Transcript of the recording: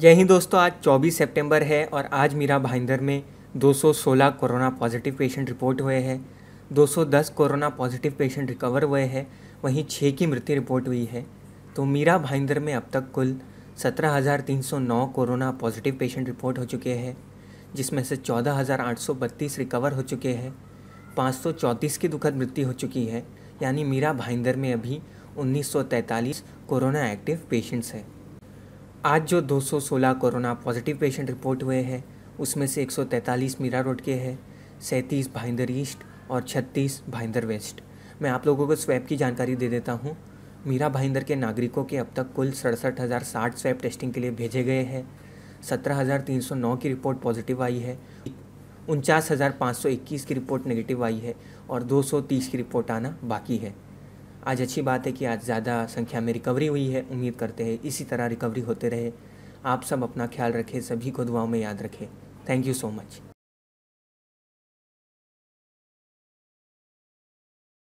जय हिंद दोस्तों आज 24 सितंबर है और आज मीरा भाईंदर में 216 कोरोना पॉजिटिव पेशेंट रिपोर्ट हुए हैं 210 कोरोना पॉजिटिव पेशेंट रिकवर हुए हैं वहीं छः की मृत्यु रिपोर्ट हुई है तो मीरा भाईंदर में अब तक कुल 17,309 कोरोना पॉजिटिव पेशेंट रिपोर्ट हो चुके हैं जिसमें से 14,832 रिकवर हो चुके हैं पाँच की दुखद मृत्यु हो चुकी है यानी मीरा भाईंदर में अभी 1943 कोरोना एक्टिव पेशेंट्स हैं आज जो 216 कोरोना पॉजिटिव पेशेंट रिपोर्ट हुए हैं उसमें से 143 मीरा रोड के हैं सैंतीस भाईंदर ईस्ट और 36 भाईंदर वेस्ट मैं आप लोगों को स्वैप की जानकारी दे देता हूँ मीरा भाईंदर के नागरिकों के अब तक कुल सड़सठ हज़ार साठ स्वैप टेस्टिंग के लिए भेजे गए हैं सत्रह हज़ार तीन सौ नौ की रिपोर्ट पॉजिटिव आई है उनचास हज़ार पाँच सौ इक्कीस की रिपोर्ट नेगेटिव आई है और दो सौ तीस की रिपोर्ट आना बाकी है आज अच्छी बात है कि आज ज़्यादा संख्या में रिकवरी हुई है उम्मीद करते हैं इसी तरह रिकवरी होते रहे आप सब अपना ख्याल रखें सभी को दुआओं में याद रखें थैंक यू सो मच